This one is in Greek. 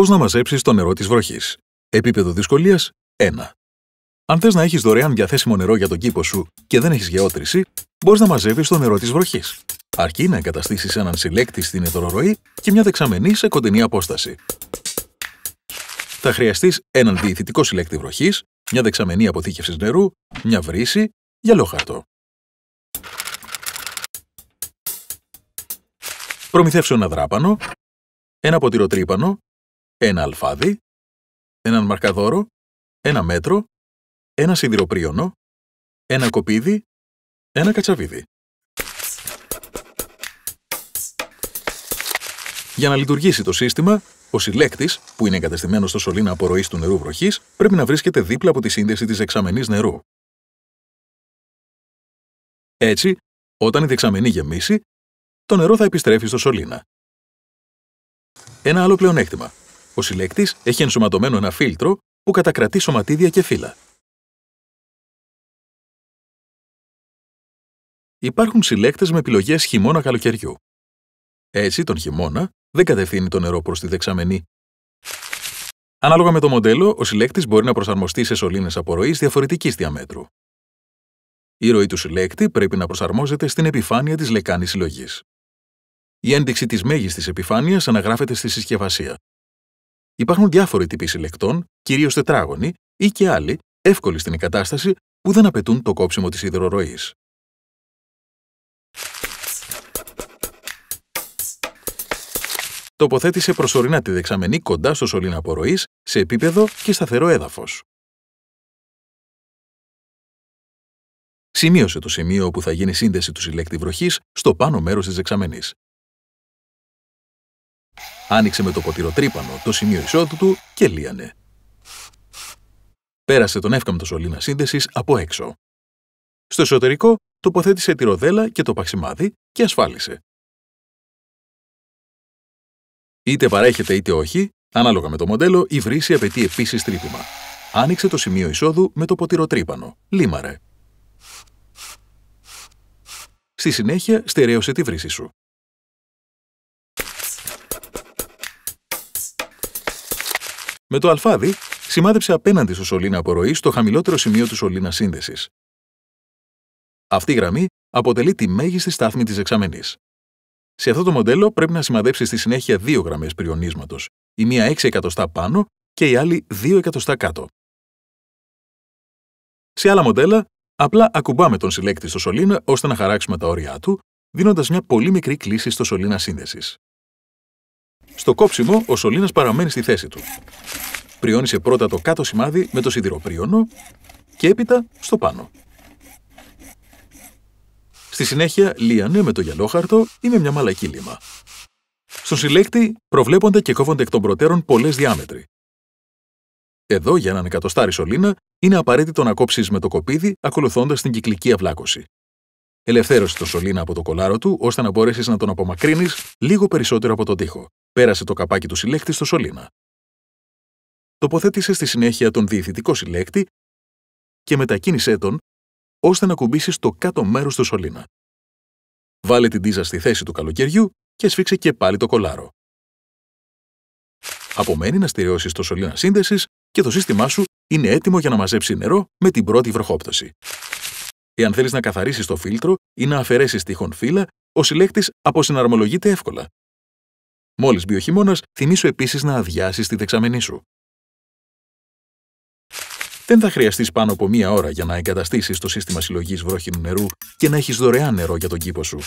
Πώς να μαζέψεις το νερό της βροχής. Επίπεδο δυσκολίας 1. Αν θες να έχεις δωρεάν διαθέσιμο νερό για τον κήπο σου και δεν έχεις γεώτρηση, μπορείς να μαζεύεις το νερό της βροχής. Αρκεί να εγκαταστήσεις έναν συλλέκτη στην εδωροροή και μια δεξαμενή σε κοντινή απόσταση. Θα χρειαστείς έναν διηθητικό συλλέκτη βροχής, μια δεξαμενή αποθήκευσης νερού, μια βρύση, γυαλόχαρτο. Προμηθεύσου ένα δράπανο, ένα ποτηροτρύπανο, ένα αλφάδι, έναν μαρκαδόρο, ένα μέτρο, ένα σιδηροπριονό, ένα κοπίδι, ένα κατσαβίδι. Για να λειτουργήσει το σύστημα, ο συλλέκτης, που είναι εγκατεστημένος στο σωλήνα απορροής του νερού βροχής, πρέπει να βρίσκεται δίπλα από τη σύνδεση της δεξαμενής νερού. Έτσι, όταν η δεξαμενή γεμίσει, το νερό θα επιστρέφει στο σωλήνα. Ένα άλλο πλεονέκτημα. Ο συλλέκτης έχει ενσωματωμένο ένα φίλτρο που κατακρατεί σωματίδια και φύλλα. Υπάρχουν συλλέκτες με επιλογές χειμωνα χειμώνα-καλοκαιριού. Έτσι, τον χειμώνα δεν κατευθύνει το νερό προς τη δεξαμενή. Ανάλογα με το μοντέλο, ο συλλέκτης μπορεί να προσαρμοστεί σε σωλήνες απορροής διαφορετικής διαμέτρου. Η ροή του συλλέκτη πρέπει να προσαρμόζεται στην επιφάνεια της λεκάνης συλλογής. Η ένδειξη της μέγιστης επιφάνειας αναγράφεται στη συσκευασία. Υπάρχουν διάφοροι τύποι συλλεκτών, κυρίως τετράγωνοι ή και άλλοι, εύκολοι στην εγκατάσταση που δεν απαιτούν το κόψιμο της υδροροή. Τοποθέτησε προσωρινά τη δεξαμενή κοντά στο σωλήνα απορροής σε επίπεδο και σταθερό έδαφος. Σημείωσε το σημείο όπου θα γίνει σύνδεση του συλλέκτη βροχής στο πάνω μέρος της δεξαμενής. Άνοιξε με το ποτηροτρύπανο το σημείο εισόδου του και λίανε. Πέρασε τον εύκαμπτο σωλήνα σύνδεσης από έξω. Στο εσωτερικό τοποθέτησε τη ροδέλα και το παξιμάδι και ασφάλισε. Είτε παρέχεται είτε όχι, ανάλογα με το μοντέλο, η βρύση απαιτεί επίσης τρύπημα. Άνοιξε το σημείο εισόδου με το ποτηροτρύπανο. Λίμαρε. Στη συνέχεια, στερέωσε τη βρύση σου. Με το αλφάδι σημάδεψε απέναντι στο σωλήνα απορροή στο χαμηλότερο σημείο του σωλήνα σύνδεσης. Αυτή η γραμμή αποτελεί τη μέγιστη στάθμη της δεξαμενή. Σε αυτό το μοντέλο πρέπει να σημαδέψει στη συνέχεια δύο γραμμές πριονίσματος, η μία 6 εκατοστά πάνω και η άλλη 2 εκατοστά κάτω. Σε άλλα μοντέλα, απλά ακουμπάμε τον συλλέκτη στο σωλήνα ώστε να χαράξουμε τα όρια του, δίνοντας μια πολύ μικρή κλίση στο σωλήνα σύνδεσης. Στο κόψιμο, ο σωλήνας παραμένει στη θέση του. Πριώνησε πρώτα το κάτω σημάδι με το σιδηροπρίωνο και έπειτα στο πάνω. Στη συνέχεια λίανε με το γυαλόχαρτο ή με μια μαλακή λίμα. Στον συλλέκτη προβλέπονται και κόβονται εκ των προτέρων πολλές διάμετροι. Εδώ, για έναν εκατοστάρι σωλήνα, είναι απαραίτητο να κόψεις με το κοπίδι ακολουθώντας την κυκλική αυλάκωση. Ελευθέρωσε το σωλήνα από το κολάρο του ώστε να μπορέσεις να τον απομακρύνεις λίγο περισσότερο από τον τοίχο πέρασε το καπάκι του συλλέκτη στο σωλήνα. Τοποθέτησε στη συνέχεια τον διευθυντικό συλλέκτη και μετακίνησέ τον ώστε να κουμπίσει στο κάτω μέρος του σωλήνα. Βάλε την τίζα στη θέση του καλοκαιριού και σφίξε και πάλι το κολάρο. Απομένει να στηριώσεις το σωλήνα σύνδεσης και το σύστημά σου είναι έτοιμο για να μαζέψει νερό με την πρώτη βροχόπτωση. Εάν θέλεις να καθαρίσεις το φίλτρο ή να αφαιρέσεις τυχόν φύλλα, ο συλλέκτης αποσυναρμολογείται εύκολα. Μόλις μπει ο χειμώνας, θυμήσου επίσης να αδειάσεις τη δεξαμενή σου. Δεν θα χρειαστείς πάνω από μία ώρα για να εγκαταστήσεις το σύστημα συλλογής βρόχινου νερού και να έχεις δωρεάν νερό για τον κήπο σου.